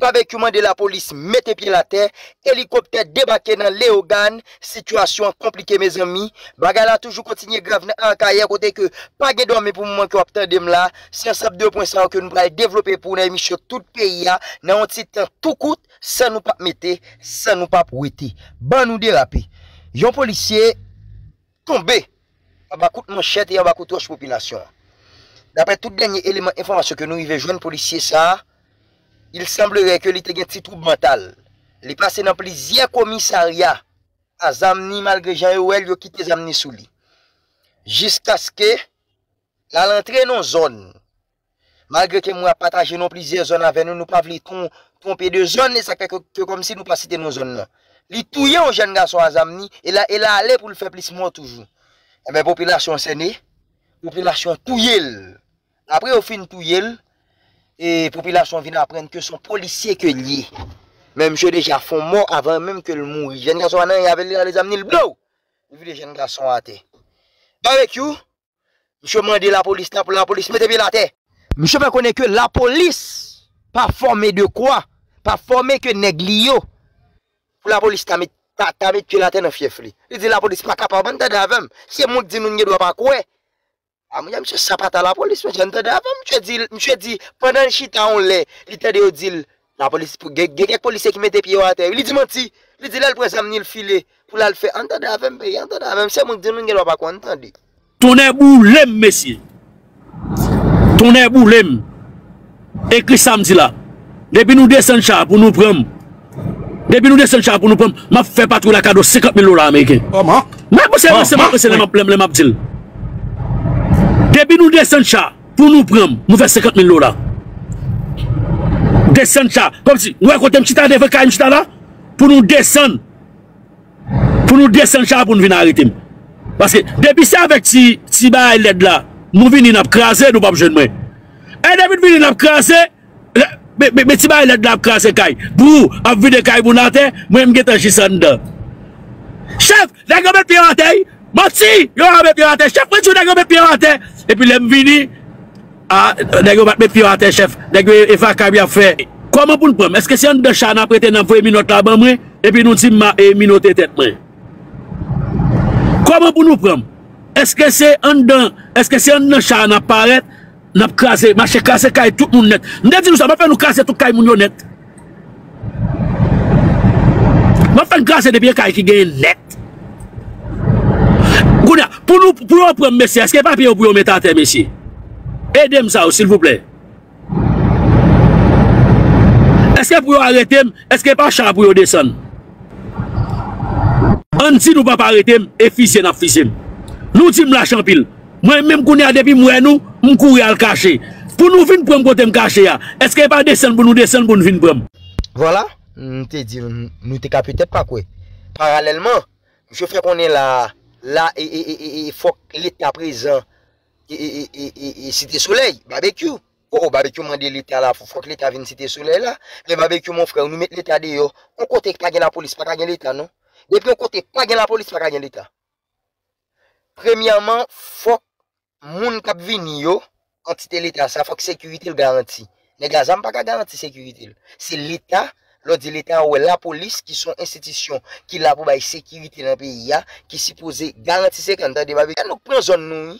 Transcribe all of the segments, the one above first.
Babè kyouman de la polis mette pi la ter Helikopter debake nan leogan Situasyon komplike mez ami Bagala toujou kontinye graf nan ankaye Kote ke pagè do ame pou mouman ki wap ten dem la Siyan sap 2.0 ke nou bray Devlope pou nan ymi chou tout peyi ya Nan yon titan tout kout San nou pap mette, san nou pap witi Ban nou de rapi Yon polisye tombe Abakout monshet yon abakout wach popinasyon Dapè tout denye eleman informasyon Yon polisye sa il semblere ke li te gen ti troub mental. Li pase nan plizien komisarya a Zamni malge jan e ouel yo ki te Zamni souli. Jiska ske, la lan tre nan zon. Malge ke mwa pataje nan plizien zon aven, nou pa vli ton pi de zon, ne sakpe ke kom si nou pasite nan zon nan. Li touye ou jen gason a Zamni, e, e la ale pou l'feplisme ou toujou. Ebe, popilasyon sene, popilasyon touye l. Apre ou fin touye l, E popilasyon vin aprenn ke son polisye ke liye. Men mse deja fon moun avan menm ke l mou. Jen gason anan yave li la le zamni l blou. Ouvi de jen gason ate. Da wek yo, mse man de la polis tan pou la polis mette bi la te. Mse pen konen ke la polis pa formen de kwa. Pa formen ke neg liyo. Pou la polis ta mette bi la te nan fyefli. Li de la polis pa kapaban ta davem. Se moun di nou nye dwa pa kowe. Amou ah, ya msye sapata la polis mwenche, anta da avèm msye di, msye di, pwè nan chita an lè, li tè de ou di, la polis, gè gèk polisè ki mè te piwa atè, li di mwè ti, li di lè lè prezèm ni lè filè, pou lè lè fè, anta da avèm bè, anta da avèm, msye mwenche di nou nge lè wè pa kontan di. Tonè bù lèm, mesye, tonè bù lèm, e kli samzi la, debi nou desen char pou nou prem, debi nou desen char pou nou prem, mwè fè patrou la kado sekop mil lò la amèyke. Mwenche mwenche mwenche Depi nou desen chak pou nou prem, mou ve 50.000 loda. Desen chak, kom si, mwen kote m chita de fe kay m chita la, pou nou desen, pou nou desen chak pou nou vina aritim. Paske, depi sa vek si, si bay e led la, mou vini nap krasen ou pap jen mwen. E devit vini nap krasen, me si bay e led la ap krasen kay. Bou, ap vide kay pou naten, mwen mgetan jisen de. Chef, la gobet piyotey! Mat si, yon a be pirate. Chef, mat si, yon a be pirate. E pi lem vini, a, ah, dek yo bat be pirate, chef. Dek yo e fa kabya fe. Kwa moun pou nou prem? Eske se yon dan chana preten nan fwe minote la ban mre? E pi nou ti ma e minote tet mre? Kwa moun pou nou prem? Eske se yon dan, eske se yon dan chana paret, nap krasi, mashe krasi kaj tout moun net. Nde di nou sa, mwafen nou krasi tout kaj moun yo net. Mwafen krasi depi yon kaj ki gen net. Gounè, pou nou pou yo prèm mesè, eske pa pi yo pou yo metate mesè? Edèm sa ou, s'il vous plè. Eske pou yo aretem, eske pa chara pou yo desen? An ti nou pa paretem, efisè nafisèm. Nou tim la champil. Mwen mèm gounè a depi mwen nou, mwen koure al kache. Pou nou vin prèm kote m kache ya? Eske pa desen pou nou desen pou nou vin prèm? Vola, nou te kapi tep kakwe. Paralèlman, je fè konè la... La, e, e, e, e fok l'Etat prezant, e site soleil, babekyo. O, oh, oh, babekyo mande l'Etat la, fok l'Etat vin site soleil la. E babekyo, moun frè, ou nou met l'Etat de yo. On kote kwa gen la polis, pa kwa gen l'Etat, non? Depi, on kote kwa gen la polis, pa kwa gen l'Etat. Premièrement, fok moun kap vin yo, an site l'Etat. Sa fok sekuritil garanti. Negla, zanm pa ka garanti sekuritil. Se l'Etat... Lò di l'Etat wè la polis ki son institisyon ki la pou bayi sekiriti nan peyi ya, ki si pose garantise kan ta di mabè. E nou pren zon nou,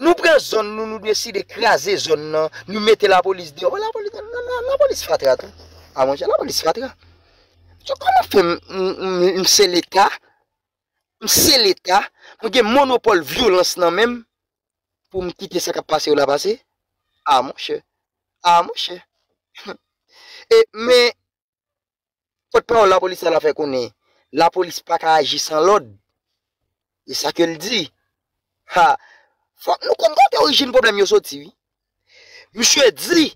nou pren zon nou, nou dwen si dekrasè zon nan, nou mette la polis di, wè la polis, non, non, non, nan nan nan, nan polis fatra. A moun chè, nan polis fatra. Chè kwa mè fè mse l'Etat, mse l'Etat, mwen gen monopole violans nan mèm, pou mkite se ka pase ou la pase, a moun chè, a moun chè. Ot pa ou la polis la fe konen, la polis pa ka aji san lode. E sa ke l di, ha, fok nou kon kon te orijin problem yo so ti vi. Monsie di,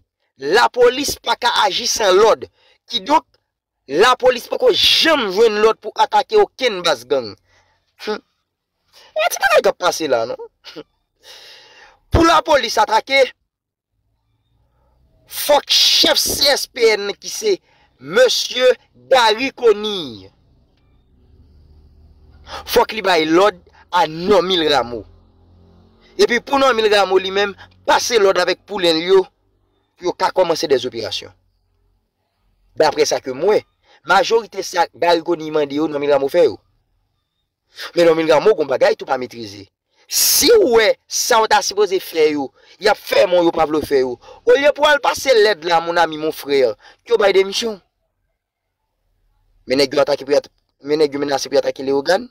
la polis pa ka aji san lode, ki dok la polis pa ko jem ven lode pou atake o ken bas gang. Ou hm. a e ti pa ka yon kwa pase la, no? Hm. Pou la polis atake, fok chef CSPN ki se... Monsye Darikoni Fok li bay lode A 9000 ramo E pi pou 9000 ramo li men Pase lode avek pou len yo Yo ka komanse de zopirasyon Be apre sa ke mwen Majorite sa Darikoni mandi yo 9000 ramo feyo Me 9000 ramo gom bagay tou pa mitrize Si wè sa wata sepoze feyo Ya fe mon yo pavlo feyo Oye pou al pase led la Moun ami moun freyo Kyo bay demisyon Menegyo mena sipi atake lewgan,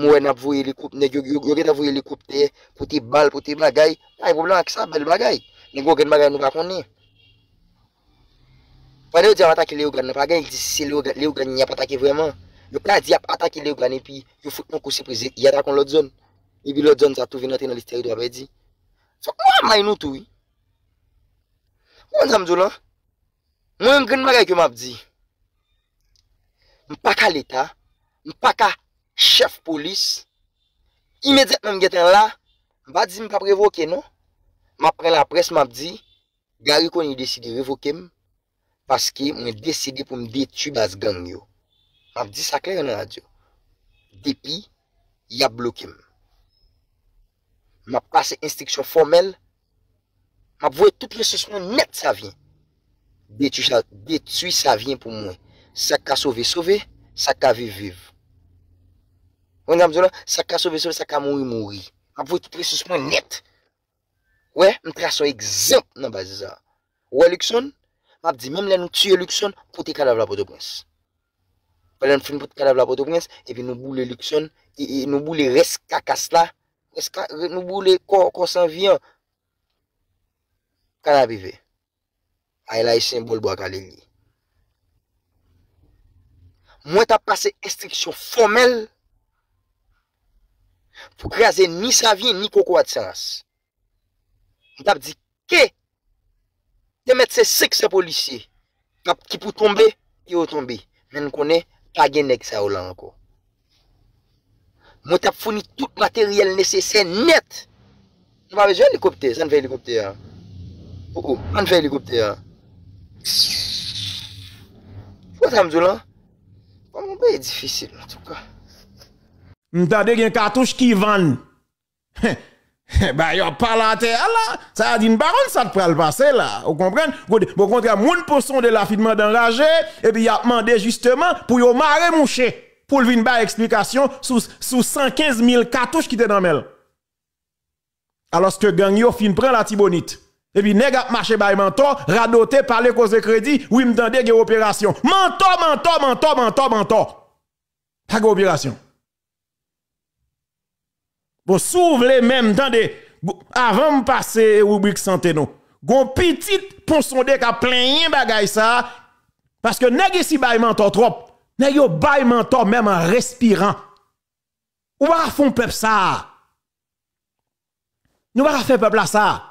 mwen ap vwe li koup, negyo yorita vwe li koup te, pouti bal, pouti blagay, la yi problem akisa, bal blagay, negyo gen bagay nou bakon ne. Pan yon di ap atake lewgan, nan pa gen yon di si lewgan, yon di ap atake lewgan, yon fwit nou kousi pwize yatakon lot zon, yon bi lot zon zatovi nati nan liste yon do apay di. So kwa may nou tou? Kwa mwen zanm zou lan? Mwen gen bagay kwen map di, m pa ka leta, m pa ka chef polis, imeditman m geten la, m pa dizi m pa prevoke nou, m ap pre la pres m ap di, gari kon yu desidi revokem, paske m yu desidi pou m detu bas gang yo. M ap di sa kler yon adyo. Depi, yab lokem. M ap pase instiksyon formel, m ap voye tout resusman net sa vyen. Detu sa vyen pou mwen. Sa ka sove-sove, sa ka vive-vive. Mwen janm zyon lan, sa ka sove-sove, sa ka mouni-mouni. A pou eti presis moun net. Mwen tra son ekzemp nan baziza. Ouwe lukson, mwen ap di, mwen mwen nou tiyo lukson, kote kadav la potoprens. Pwen mwen mwen fwen pot kadav la potoprens, evi nou bou le lukson, e, e, nou bou le reska kasa la, nou bou le konsan vyan. Kan ap vive? A yon e la esen bol bo ak ale liye. Mwen tap pase estriksyon fomel pou graze ni sa vin ni koko atsans. Mwen tap di ke te met se seks se polisi. Kap ki pou tombe, ki ou tombe. Men konen, pa genek sa ou la anko. Mwen tap founi tout materyel nese se net. Mwen pa veze anlikopte, san veye anlikopte ya. Poko, an veye anlikopte ya. Fwa tramzou la? C'est mon est ben, difficile, en tout cas. M'tade gen cartouche qui vend. Eh, bah, yon pas la là. Ça a dit une baronne, ça te le passer là. Vous comprenez? Au contraire, moun poisson de l'affidement d'enragé, et puis y a demandé justement pour yon maré mouche. Pour le vin explication sous, sous 115 000 cartouches qui étaient dans mel. Alors que gang yon fin prend la tibonite. Et puis, nèg a marché par mentor, radoté, parler cause de crédit, oui, m'tende une opération. Manto, mentor, manto, mentor. mentor Pas opération. Bon, souvle même, tande, avant de passer rubrique santé, non. Gon petit ponson de ka plein bagay ça, parce que nèg ici bay manto trop. Nèg yo bay manto même en respirant. Ou va fond peuple ça? Nous va faire peuple ça?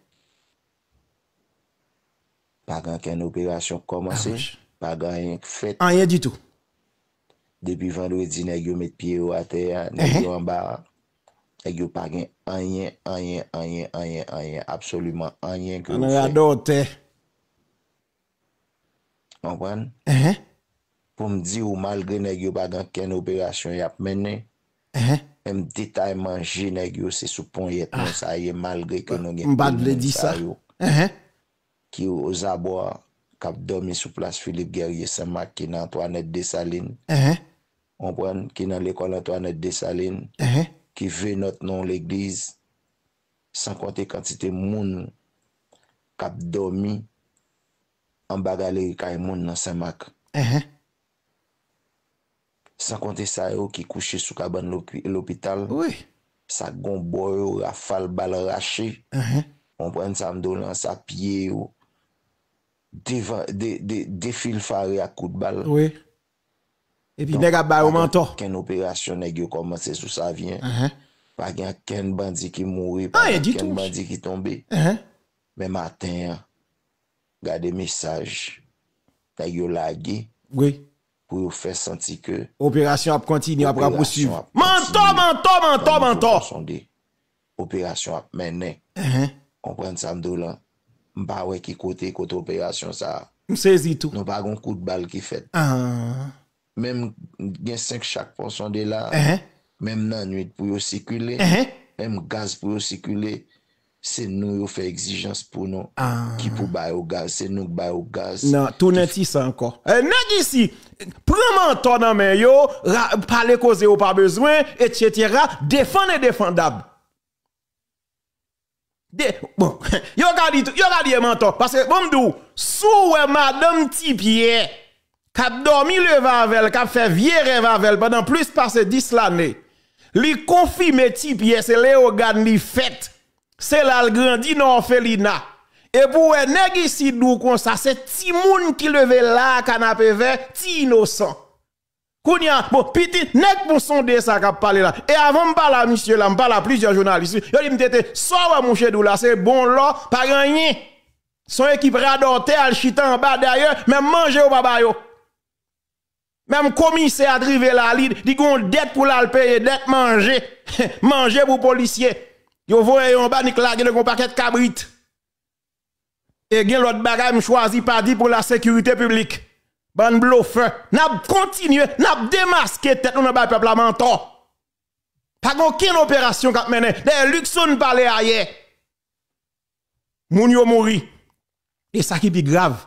Pagan ken operasyon komanse. Pagan anyen k fete. Anyen di tou. Depi vandou e di negyo met piye wate ya. Uh-huh. Negyo anba. Negyo pagan anyen, anyen, anyen, anyen, anyen. Absolumen anyen k fete. Anwen adote. Anwen. Uh-huh. Pou m di ou malgre negyo pagan ken operasyon yap mene. Uh-huh. M detay manje negyo se sou pon yetman ah. sa ye malgre. M badle di sa. Anwen. Ki ou o zabwa kap domi sou plas Filip Gerye Semak ki nan Antoinette Desalines. Ehe. On pren ki nan l'ekon Antoinette Desalines. Ehe. Ki ve not nan l'eglize. San konte kantite moun kap domi. An bagale yi ka yi moun nan Semak. Ehe. San konte sa yo ki kouche sou kaban l'opital. Ouye. Sa gon boyo, rafal bal rache. Ehe. On pren sa mdounan sa piye yo. Defil fare a kout bal E pi neg ap ba yo manto Ken operasyon neg yo komanse sou sa vyen Pa gen ken bandi ki more Pa gen ken bandi ki tombe Me maten Gade mesaj Neg yo lage Pou yo fe santi ke Operasyon ap kontini ap raposiv Manto, manto, manto, manto Operasyon ap menen Konprensando la Mpa wey ki kote kote operasyon sa. Msezi tou. Mpa gen kout bal ki fet. Ah. Mem gen 5 chak ponson de la. Eh eh. Mem nan 8 pou yo sikule. Eh mem gaz pou yo sikule. Se nou yo fe exijans pou nou. Ah. Ki pou bay ou gaz. Se nou bay ou gaz. Nan, tou neti sa anko. E neti si. Prouman ton nan men yo. Pale koze yo pa bezwen. Etc. Etc. Defan e defan dabbe. De, bon, yo ka tout, yo ka di e Parce que, bon dou, sou madame Tipier, kap dormi le vavel, kap fait vieille rêve avec pendant plus de 10 l'année. Li confirme Tipier, c'est le organ li C'est là grandi non Felina Et pour un ici dou comme ça, c'est ti moun qui levé là canapé vert, ti innocent. Kounia, bon, petit, net pour sonder ça qu'a e parlé là. Et avant de parler, monsieur, là, parle à plusieurs journalistes. Yo dit, m'tete, sors, mon chedou là, c'est bon là, pas rien. Son équipe radoté, al chita en bas d'ailleurs, même manger au baba yo. Même commissaire drivé la lide. dit qu'on dette pour la payer, dette manger. manger pour policier. Yo voye yon bas, ni klage de paquet cabrit. Et gen l'autre bagay m'choisi pas dit pour la sécurité publique ban feu. n'a continué, n'a démasqué tête nous dans peuple menton. Pas aucune opération qui mené, des Luxon parlé ailleurs. Moun yo mouri. Et ça qui est grave,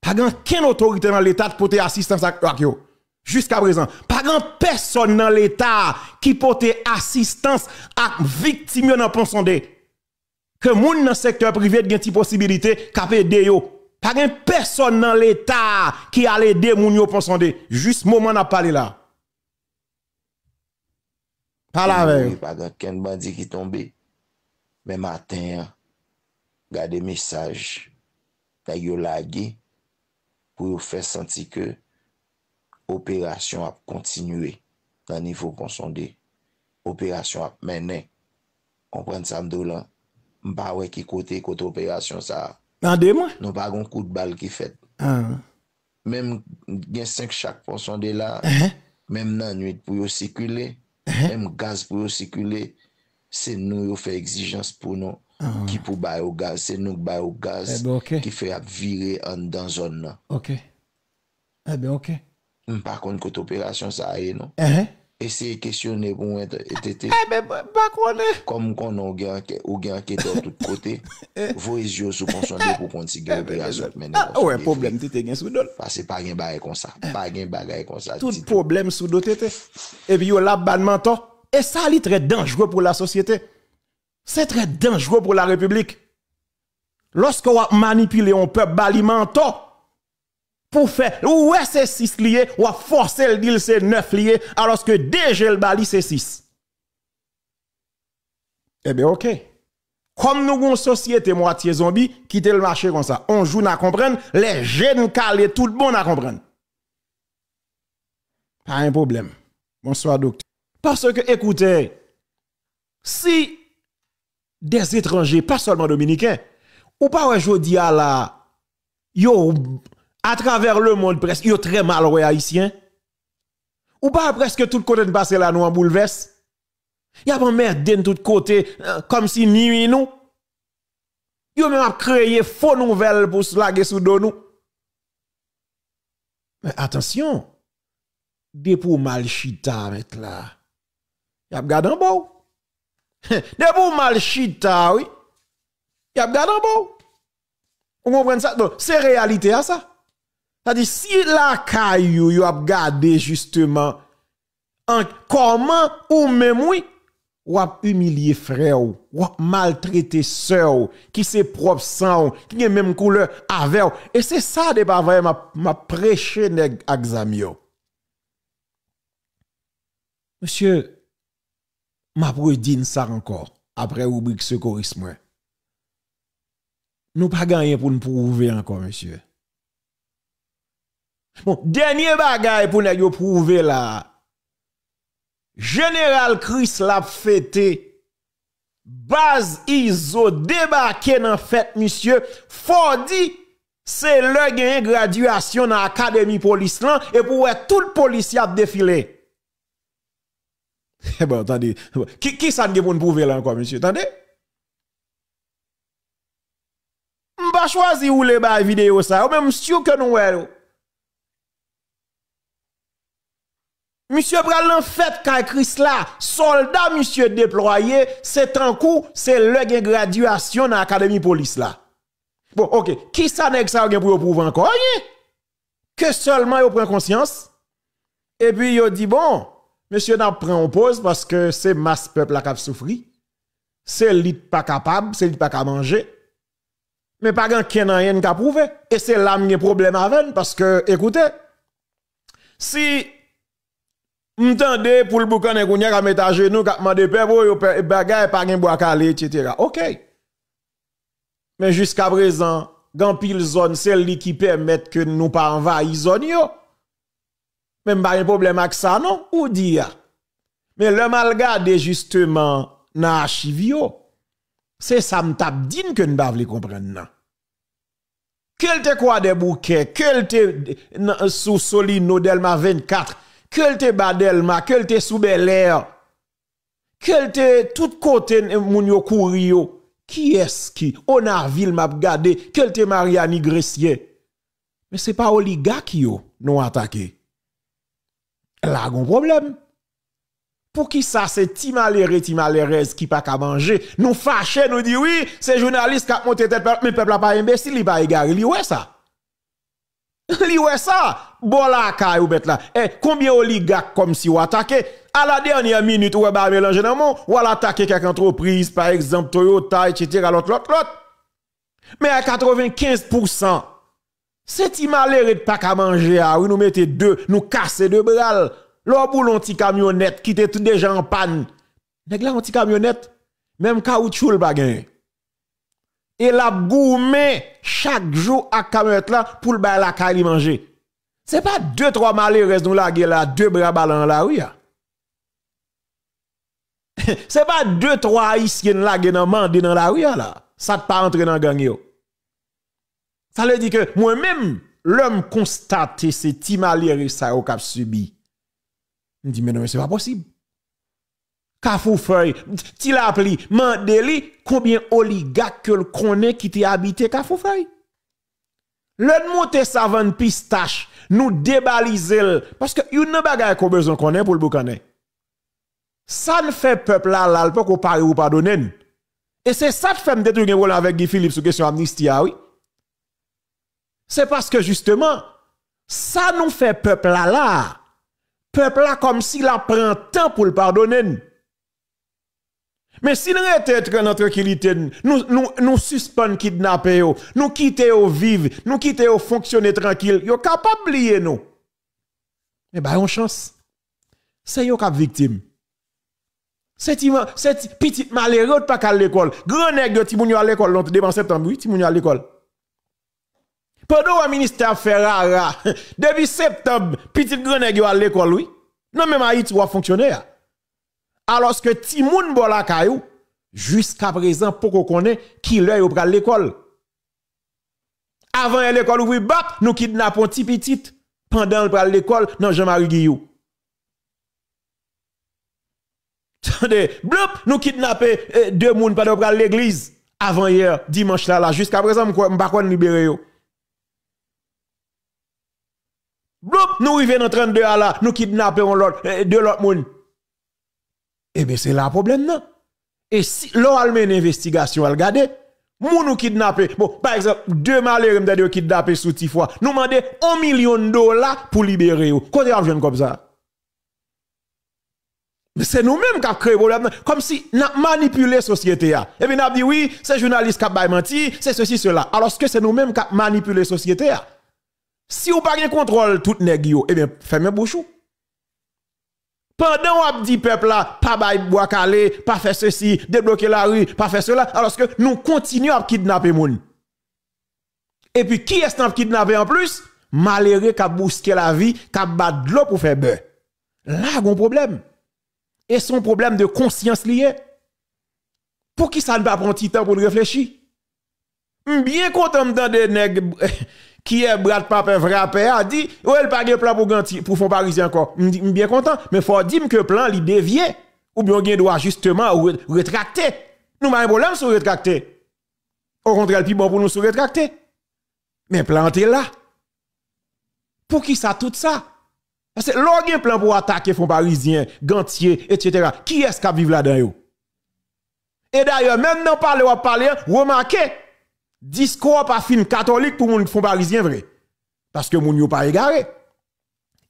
pas aucune autorité dans l'état pour te assistance à yo. Jusqu'à présent, pas grand personne dans l'état qui porte assistance à victime dans sonde. Que moun dans secteur privé gen ti possibilité k'ap yo. Pagan, person nan l'Etat ki ale demoun yo pon sonde. Jist mouman ap pale la. Pala vey. Pagan, ken bandi ki tombe. Me maten, gade mesaj na yo lage pou yo fè senti ke operasyon ap kontinue nan nifo pon sonde. Operasyon ap menen. Konpren sando lan. Mpa we ki kote kote operasyon sa a. An dey mwen? Non pa gen kou de bal ki fet. An. Ah. Mem gen 5 chak ponson de uh la. An. Mem nan 8 pou yo sikule. An. Uh Mem gaz pou yo sikule. Se nou yo fe exijans pou nou. An. Ah. Ki pou bay ou gaz. Se nou bay ou gaz. Ebe eh ok. Ki fe ap vire an dan zon nan. Ok. Ebe eh ok. Par kon kote operasyon sa aye nou. An. An. Ese e kesyon e pou mwen tete. Ebe, bak wane. Kom kon ou gen anke, ou gen anke de tout kote. Voi zyo sou konson de pou konti gen. Ebe, a zot menen. Ou e problem tete gen sou do. Pase pa gen bagay konsa. Pa gen bagay konsa. Tout problem sou do tete. Ebi yo la banmantan. E sa li tre dangere pou la sosyete. Se tre dangere pou la republik. Loske wap manipile yon pep balimantan. pour faire, ouais, c'est 6 liés, ou à forcer le deal, c'est 9 liés, alors que déjà le bali, c'est 6. Eh bien, ok. Comme nous avons une société moitié zombie, quitter le marché comme ça. On joue à comprendre, les jeunes calés, tout le monde à comprendre. Pas un problème. Bonsoir, docteur. Parce que, écoutez, si des étrangers, pas seulement dominicains, ou pas aujourd'hui à la, yo à travers le monde presque, yon très mal ouais haïtien. Ou pas presque tout le de passer là nous en bouleverse. Y a pas merde de tout côté euh, comme si ni nous. Yon même a créé faux nouvelles pour slaguer sous dos nous. Mais attention, de pour mal chita mettre là. Y a en Des pour mal chita oui. Y a en bas. On comprend ça? c'est réalité à ça. C'est-à-dire, si la caillou, yo a gardé justement, en, comment ou même oui, ou a humilié frère ou, a maltraité sœur qui se propre sang qui a même couleur avec Et c'est ça de pas vrai m'a, ma prêché nèg examen. Monsieur, m'a dire ça encore après rubrique secourisme. Nous pas gagné pour nous prouver encore monsieur. Bon, dernier bagay pour nous prouver là. Général Chris l'a fêté. Base ISO débarqué dans fête, monsieur. Fordi, c'est le gain graduation dans l'académie police là, et pour tout le policier a défilé. Eh ben, attendez. Qui, qui ça pour nous prouver là encore, monsieur? Attendez. va choisi ou les vidéo ça, ou même sûr que nous Monsieur Bral en fait quand là, soldat monsieur déployé, c'est un coup, c'est le graduation dans l'académie police là. Bon, OK, qui ça que ça pour prouver encore Que seulement il prend conscience et puis il dit bon, monsieur n'a prend en pause parce que c'est masse peuple qui a souffri. C'est l'it pas capable, c'est l'it pas capable manger. Mais pas qui n'a rien qui a prouvé et c'est là un problème avec parce que écoutez si M'tan de pou l'boukan ne kounye kame ta genou kakman de pebo yo bagay pa gen bo akale, etc. Ok. Men jiska prezan, gan pil zon sel li ki permette ke nou pa anva yi zon yo. Men mba yon problem ak sa non? Ou di ya? Men lè mal gade justeman nan achiv yo. Se sa mtap din ke mba vle kompren nan. Kel te kwa de bouke? Kel te sou soli nou delman 24? Kel te badel ma, kel te soube lèr, kel te tout kote moun yo kouri yo. Ki eski? Onar vil map gade, kel te mariani gresye. Me se pa oligak yo nou atake. La gon problem. Pou ki sa se ti malere, ti malerez ki pa ka manje, nou fache nou di wii, se jounalist kap monte tet me pepla pa imbesi li pa igari, e li wè sa. Li ouais ça, bon la caille ou bête là. Eh, combien oligarques comme si ou attaqué à la dernière minute ou ba mélanger dans mon ou attaquer quelques entreprises par exemple Toyota etc. l'autre l'autre l'autre. Mais à 95% c'est imaléré de pas qu'à manger ah, oui nous mettez deux, nous casser deux bras. L'autre, boulon petit camionnette qui était déjà en panne. Nèg là on petit camionnette même caoutchouc le bagage et la gourmet chaque jour à Kametla pour le bail la cali manger. C'est pas deux trois malheureux nous la là deux bras ballants là oui. Ah. C'est pas deux trois haïtiens là dans mandé dans la rue ah, là. Ça te pas entrer dans gang yo. Ça veut dire que moi-même l'homme constate ces petits malheureux ça au cap subi. Je dit, mais non mais c'est pas possible. Kafoufeuille, l'appelles Mandeli, combien oligarques que le connaît qui t'y habité Kafoufeuille? Le monte savant pistache, nous débaliser parce que une bagaille qu'on besoin connaît pour le boucaner. Ça ne fait peuple là là pas qu'on ou pardonner. Et c'est ça qui fait me détruire avec Guy Philippe sur question amnistie, ah oui. C'est parce que justement ça nous fait peuple là là. Peuple là comme s'il a pris un temps pour le pardonner. Mais si nous restons en tranquillité, nous, nous, nous suspendons kidnapper, nous quittons vivre, nous quittons fonctionner tranquille, nous capable d'oublier nous. Mais bah, on chance. C'est eux qui victime. C'est cette petite malheureuse pas à l'école. Grand nègre de à l'école, l'autre lendemain septembre, oui, Timounio à l'école. Pendant le ministère Ferrara, ah, ah, depuis septembre, petit grand nègre à l'école, oui. Non, même Haïti, va a fonctionnaire. Ah. aloske ti moun bol akayou, jiska prezant poko konen ki lè yo pral l'ekol. Avan yè l'ekol ouvi bap, nou kidnapon ti pitit pandan l'pral l'ekol nan Jean-Marie Guillou. Tande, blop, nou kidnapè de moun padan pral l'eglise avan yè, dimanche lala, jiska prezant m bakon libere yo. Blop, nou yven an tran de ala, nou kidnapè de lot moun. Eh bien, c'est là le problème, Et si l'on a une investigation, regardez, moun nous kidnappé, bon, par exemple, deux malheurs m'ont kidnappé sous Tifoua, nous demandons un million de dollars pour libérer vous. Quand vous avez comme ça? C'est nous-mêmes qui avons créé le problème. Comme si nous manipulé la société. Et eh bien, nous avons dit oui, c'est journaliste qui a menti, c'est ceci, cela. Alors que c'est nous-mêmes qui avons manipulé la société. Si vous n'avez pas de contrôle, tout nègre, eh bien, fermez bouchou. Pendant qu'on dit peuple pas bail bois calé, pas faire ceci, débloquer la rue, pas faire cela, alors que nous continuons à kidnapper gens. Et puis qui est-ce qui kidnappé en plus Malheureux qui a bousqué la vie, qui a battu de l'eau pour faire beurre. Là, il y a un problème. Et son problème de conscience lié. Pour qui ça ne va pas prendre petit temps pour réfléchir Bien content de des qui est Brad vrai père a dit ouais elle pas de plan pour ganti pour fond parisien encore suis bien content mais faut dire que le plan il dévié ou bien on doit justement rétracter nous pas un problème sur rétracter au contraire le plus bon pour nous sur rétracter mais planter là pour qui ça tout ça parce que l'on plan pour attaquer fond parisien gantier etc qui est-ce qui vivre là-dedans et d'ailleurs même dans parler ou parler hein, remarquez Disko wap pa film katolik pou moun fon parizien vre. Paske moun yo pa egare.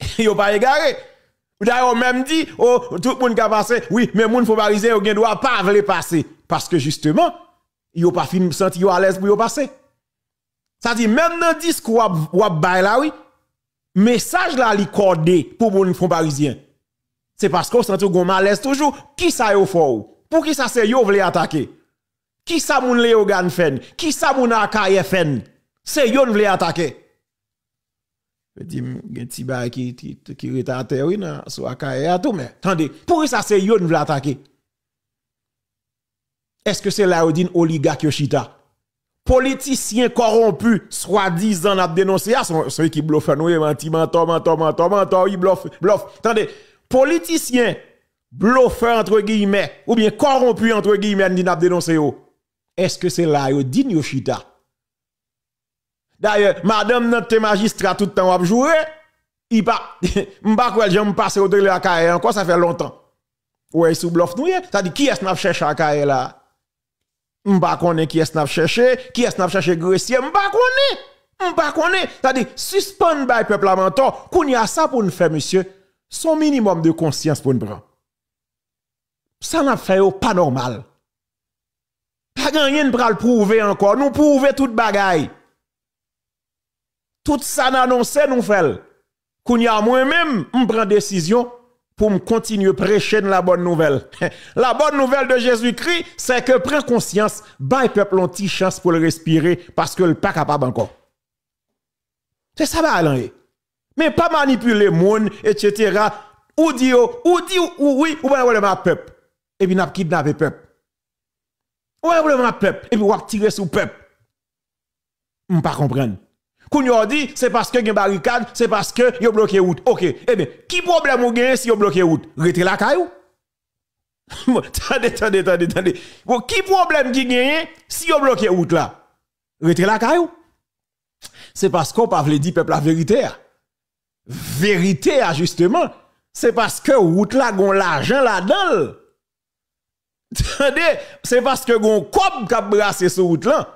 Yo pa egare. Oh, ou da yo mèm di, ou tout moun ka pase, oui, mè moun fon parizien yo gen do a pa vle pase. Paske justeman, yo pa film senti yo alez pou yo pase. Sa di, mèm nan disko wap bay lawi, mesaj la li korde pou moun fon parizien. Se paske ou senti yo gom alez toujou, ki sa yo fo ou? Po ki sa se yo vle atake? Qui ça moun Léogan fen? Qui ça moun Akaye fen? C'est yon vle attaquer. Je dis, un petit bail qui est à terre, oui, sur à tout, mais attendez, pour ça e c'est yon vle attaquer? Est-ce que c'est là où dit oligarque Politicien corrompu, soi-disant, a dénoncé, ceux qui bluffe, nous, menti, ment, mentor, ment, mentor, ils bluffe, bluffe. Attendez, politicien, bluffeur entre guillemets, ou bien corrompu entre guillemets, n'a dénoncé, oh est-ce que c'est là yon digne yon chita? D'ailleurs, madame notre magistrat tout le temps a joué, il pas m'pa quoi j'aime passer au de la carrière encore ça fait longtemps. Ouais, sous bluff nous, hein? ça dit qui est-ce n'a cherché à carrière là? pas connaît qui est-ce n'a cherché, qui est-ce n'a cherché gressier, M'ba à dire connaît, ça dit suspend by peuple lamentor, qu'on y a ça pour nous faire monsieur, son minimum de conscience pour nous prendre. Ça n'a fait pas normal. Pas rien pour le prouver encore. Nous prouver toute bagaille. Tout ça n'annonce nous fait. a moi-même, on décision pour me continuer prêcher la bonne nouvelle. la bonne nouvelle de Jésus-Christ, c'est que prend conscience, bah peuple ont petite chance pour le respirer parce que le pas capable encore. C'est ça va eh. Mais pas manipuler monde etc. Ou dit ou ou oui ou ben le peuple. Et puis n'a kidnappé peuple. Ou est le peuple et puis va tirer sur peuple. On pas comprendre. Quand dit c'est parce que une barricade, c'est parce que a bloqué route. OK. Eh bien, qui problème ou gagne si a bloqué route Retirez la caillou. Tendez, attendez, attendez, Bon, qui problème qui gagne si a bloqué route là la caillou. C'est parce qu'on pas veut dire peuple la vérité. Vérité justement, c'est parce que route là gon l'argent là-dedans c'est parce que gon avez qui a brassé sur route là.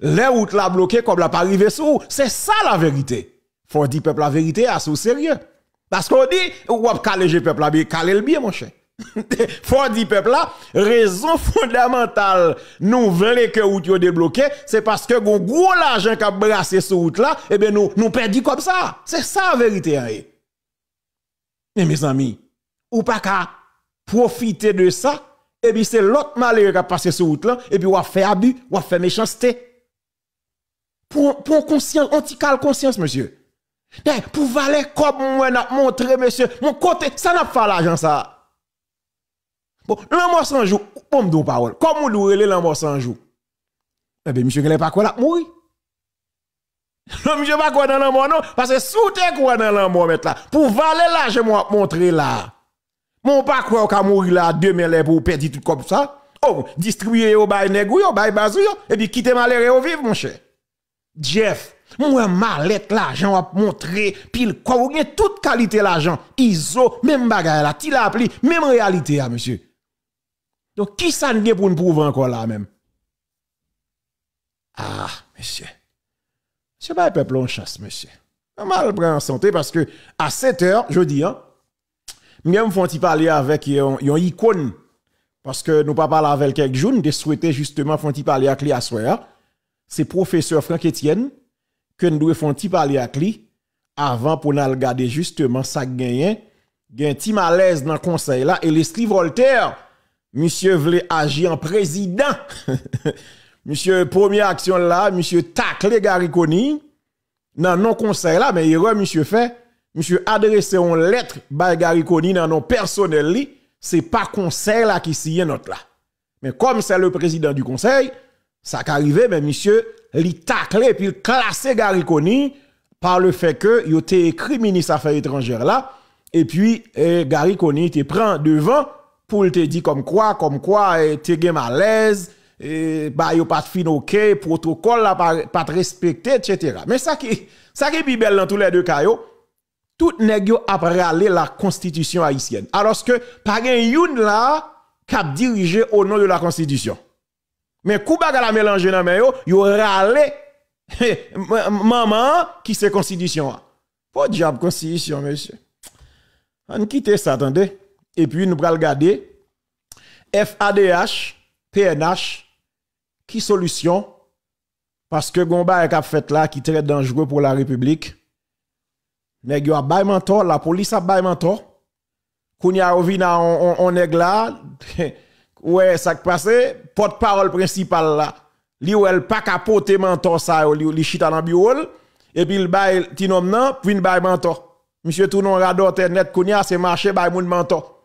La routes la bloquée comme la pas arrivé sur C'est ça la vérité. Faut dire peuple la vérité à sous sérieux. Parce qu'on dit ou caler peuple là, caler le bien mon cher. faut dire peuple là, raison fondamentale nous voulons que route yo débloqué, c'est parce que gon gros l'argent qui a brassé sur route là, et eh ben nous nous perdons comme ça. C'est ça la vérité hein, eh. Eh, mes amis, ou pas qu'à profiter de ça et puis c'est l'autre malheur qui a passé sur route là, et puis on a fait abus, on a fait méchanceté. Pour, pour conscience, cal conscience, monsieur. Ben, pour valer comme moi, n'a montré, monsieur, mon côté, ça n'a pas l'argent, ça. Bon, l'amour sans jour, on me donne parole. Comme on voulez l'amour sans jour. Eh bien, monsieur, il n'est pas quoi là, mourir. Non, monsieur, pas quoi dans l'amour, non, parce que sous tes quoi dans l'amour, mettre là. Pour valer là, je vais montrer là. Mon pas quoi ka mourir là mille là pour perdre tout comme ça. Oh, distribuer au bail nègre au bail bazou et puis quitter malheur au vivre mon cher. Jeff, moi malette l'argent a montré pile quoi ou gen toute qualité l'argent, ISO, même bagay là, ti la appelé même réalité hein, monsieur. Donc qui ça ne pour nous prouver encore là même Ah, monsieur. Monsieur pas peuple en chasse monsieur. Mal prend en santé parce que à 7 heures, je dis hein, même me parler avec yon, icône. Parce que nous pas parler avec quelques jours, de souhaiter justement font parler avec lui à soir. C'est professeur Franck Etienne que nous devons font parler avec lui avant pour nous garder justement ça gagné. Gain petit malaise dans conseil là et l'esprit Voltaire, monsieur voulait agir en président. monsieur première action là, monsieur tacle Gariconi dans non conseil là mais il erreur monsieur fait monsieur adressé une lettre par Gary Koni dans personnels, personnel c'est pas conseil là qui signe notre là mais comme c'est le président du conseil ça arrive, mais monsieur li taclé puis classé Gary par le fait que il était écrit ministre affaires étrangères là et puis eh, Gary te prend devant pour te dire comme quoi comme quoi et te à malaise et eh, bah pas fin OK protocole là pas pa respecter etc. mais ça qui ça qui est belle dans tous les deux cas tout n'est a râlé la constitution haïtienne. Alors que pas un youn là a dirigé au nom de la constitution. Mais kou baga la mélange nan mais yo, a râlé maman qui c'est constitution. Pas diable constitution monsieur. On quitte ça attendez et puis nous pral regarder FADH PNH qui solution parce que Gomba a fait là qui très dangereux pour la République nèg yo a bay mentor, la police a bay mentor. Kounya a vin on on nèg la ouais, ça qui passé, porte-parole principal là. Li ou elle pas capoter mentor ça li li chita dans bureau et puis il bay ti nom nan, puis bay mentor. Monsieur Tounon Rador net kounya c'est marché bay moun mentor.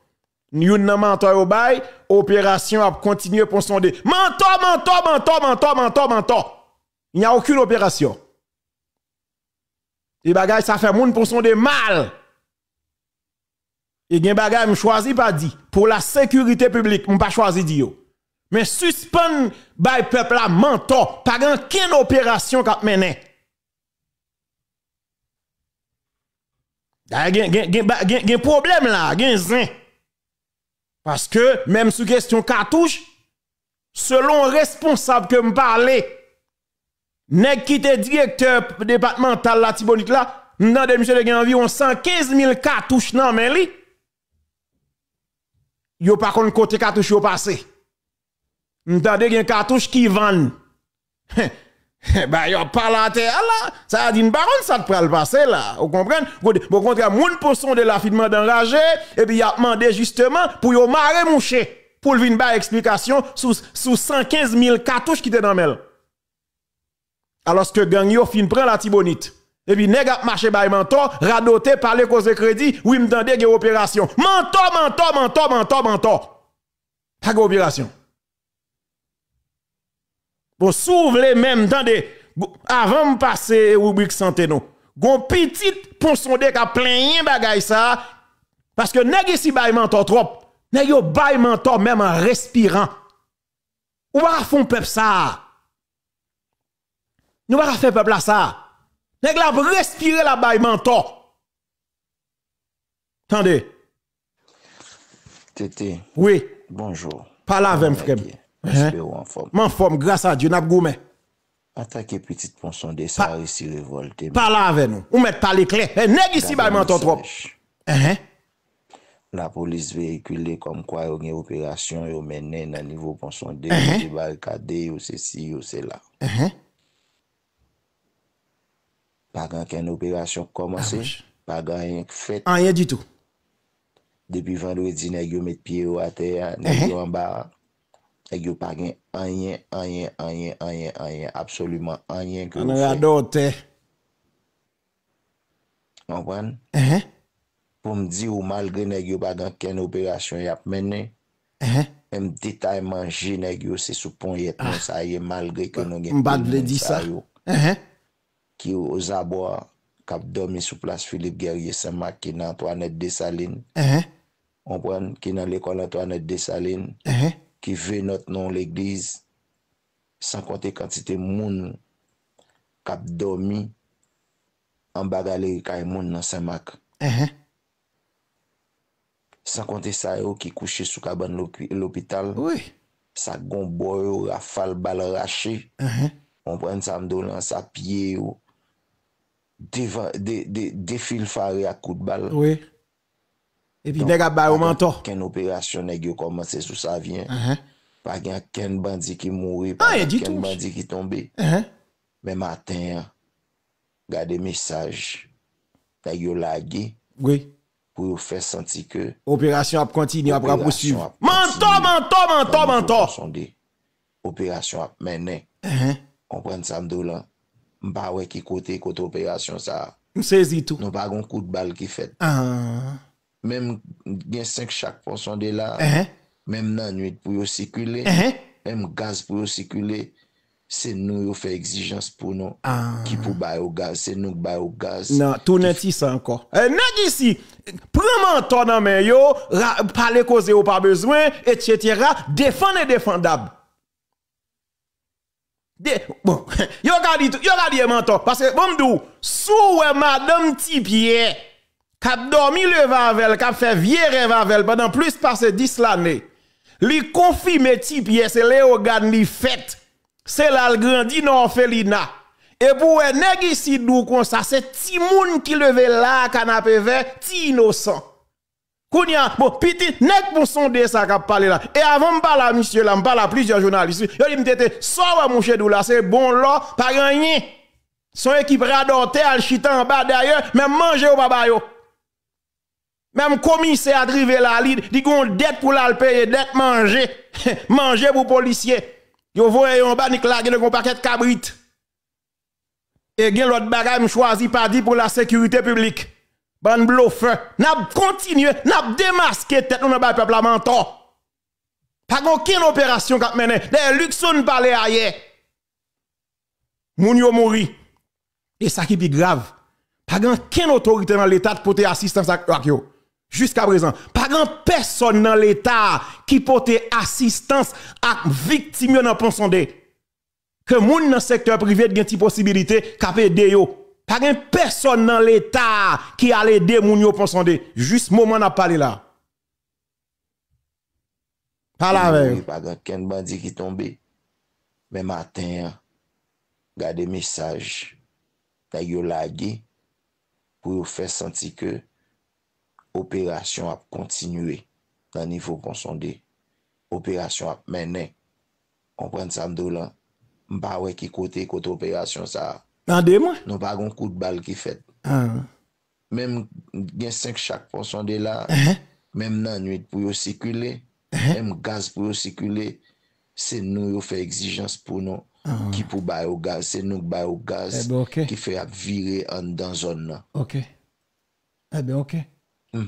Youn nan mentor yo bay, opération a continuer pour sonder. Mentor, mentor, mentor, mentor, mentor, mentor. Il n'y a aucune opération. Et bagay, ça fait moun pour son de mal. Et gen bagay, me choisi pas dit. Pour la sécurité publique, m'pas choisi dit Mais suspend by peuple la mentor, Par exemple, quelle opération kap mené. Gen, gen, gen, gen, problème là, gen zin. Parce que, même sous question cartouche, selon responsable que me parlait, Nèg qui était directeur départemental la Tibonite là, nan de monsieur de gen environ 115 000 cartouches nan Il li. Yo pas kon côté cartouche au passé. a gen cartouche qui vend. bah yo pas la là, ça a dit une baronne ça te le passer là, vous comprenez Au contraire, moun pourson de l'affidement d'enragé et puis il a demandé justement pour yo marrer mouché pour une ba explication sous sous 115 000 cartouches qui étaient dans mel. Alors que gang yo fin prend la tibonite. Et puis nèg ap marché bay manto, radote, parle les cause crédit, oui m'tande ge opération. Manto mentor, manto manto manto. Pas opération. Bon souvle même tande. avant de passer rubrique santé non. Gon petite ponson de ka plein bagay ça parce que nèg si bay trop. Nèg yo bay manto même en respirant. Ou pas fond peuple ça. Nou wak a fe pepl a sa. Nèk la vè respire la bay manto. Tande. Tete. Oui. Bonjou. Pa eh, eh, la vèm frem. Mè fòm. Mè fòm. Gras a Diyo. Nap gou mè. Ata ke petit pon son de sa risi revolte. Pa la vè nou. Ou mè pali kle. Nèk isi bay manto trop. Ehe. La polis veykile kom kwa yon operasyon yon menè nan nivou pon son de. Ehe. Yon se si, yon se la. Ehe. bagan ken operasyon komanse, bagan ah, yon k fete. Anye ah, di tou? Depi vandou e di negyo met piye wate eh ya, negyo anba, eh. negyo bagan anye, anye, anye, anye, anye, anye, anye, absolument anye kou fete. Anye adote. Anpon? Anye. Pou m di ou malge negyo bagan ken operasyon yap mene, anye, eh m ditay manje negyo se sou pon yetan, ah. non, sa ye malge konon geni. M badle di sa. Anye. Ki ou o zabwa kap domi sou plas Philippe Guerrier Saint-Marc ki nan Antoinette Dessalines. Ehe. Uh-huh. On pren ki nan l'ekon Antoinette Dessalines. Ehe. Uh-huh. Ki ve not nan l'eglize. San konte kantite moun kap domi an bagale yi ka yi moun nan Saint-Marc. Ehe. Uh-huh. San konte sa yo ki kouche sou kaban l'opital. Ouye. Sa gombo yo rafal bala rache. Ehe. On pren sa mdounan sa piye yo. Defil fare a kout bal E pi neg ap ba yo manto Ken operasyon neg yo komanse sou sa vyen Pa gen ken bandi ki moui Pa gen ken bandi ki tombe Me maten Gade mesaj Neg yo lage Pou yo fè santi ke Operasyon ap kontini ap ram pwosiv Manto manto manto manto Operasyon ap menen uh-huh. Konpwensan do lan Mpa we ki kote kote operasyon sa Msezi tou Mpa gen kout bal ki fet ah. Mwen gen 5 chak ponson de la eh eh. Mwen nan 8 pou yo sikule eh Mwen gaz pou yo sikule Se nou yo fe exijans pou nou ah. Ki pou bayo gaz Se nou bayo gaz Nan tou neti sa anko Neti si Prouman ton nan men yo Pale koze yo pa bezwen Etc Defande defendab De, bon, yo gadi tout, yo gadi e parce que bon dou, sou madame Tipier k'ap dormi le vavel, k'ap fait vieille rêve pendant plus de 10 l'année. Li confirme Tipier c'est organ li fête. C'est là le grandi non Felina. Et pour un nèg ici dou comme ça, c'est Timoun qui levait là canapé vert, ti innocent. Kounia, bon, petit, net pour sonder ça qu'a parlé là. Et avant, m'pa là, monsieur là, parle à plusieurs journalistes. Yo dit m'tete, sort mon là, c'est bon là, pas rien. Son équipe radoté, al chita en bas d'ailleurs, même manger au baba yo. Même commissaire à driver la lide, dit qu'on dette pour la payer, dette manger. manger pour policier. Yo voye yon bas, ni klage de paquet cabrit. Et gen l'autre bagay m'choisi pas dit pour la sécurité publique ban feu. n'a continué, n'a démasqué tête nous de peuple menton Pas aucune opération qui mené. Des Luxon parlé ailleurs. Moun yo mouri. Et ça qui est grave. Pas qu'une autorité dans l'état pour assistance à yo. Jusqu'à présent, pas grand personne dans l'état qui porte assistance à victime dans ponsondé. Que moun dans le secteur privé gen ti possibilité aider Pagan, person nan l'Etat ki ale demoun yo pon sonde. Jus mouman ap pale la. Pala vey. Pagan, ken bandi ki tombe. Me maten, gade mesaj na yo lage pou yo fe santi ke operasyon ap kontinue nan nifo pon sonde. Operasyon ap menen. Konpwen sando lan. Mpa we ki kote kote operasyon sa a. Nan dey mwen? Nan pa gen kout bal ki fet. Haan. Mem gen 5 chak pon son dey la. Haan. Mem nan 8 pou yo sikule. Haan. Eh, eh. Mem gaz pou yo sikule. Se nou yo fe exijans pou nou. Haan. Ah. Ki pou bay ou gaz. Se nou bay ou gaz. Ebe eh ok. Ki fe ap vire an dan zon nan. Ok. Ebe ok.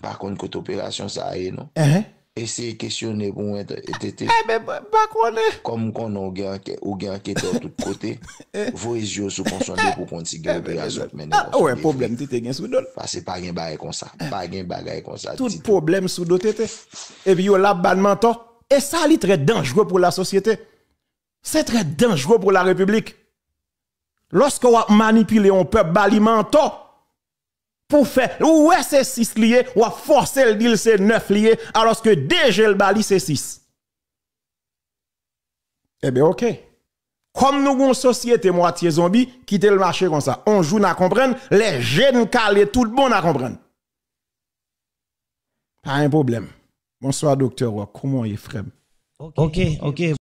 Par kon kout operasyon sa aye nou. Haan. Eseye kesyonne pou mwen tete. Eh be bak wane. Kom kon ou eh, non. ah gen anketan tout kote. Voi zyo sou konsonje pou konti gen. Ou e problem tete gen soudon. Pase pa gen bagay konsa. Pa gen bagay konsa. Tout problem soudon tete. Ebi yo la banmantan. E sa li tre dangjre pou la sosyete. Se tre dangjre pou la republik. Loske wap manipile yon pep balimantan. pour faire ouais c'est 6 liés, ou à forcer le deal c'est 9 lié alors que déjà le bali c'est 6 Eh bien OK comme nous avons une société moitié zombie quitter le marché comme ça on joue à comprendre les jeunes calés tout le monde à comprendre pas un problème bonsoir docteur comment est frère OK OK,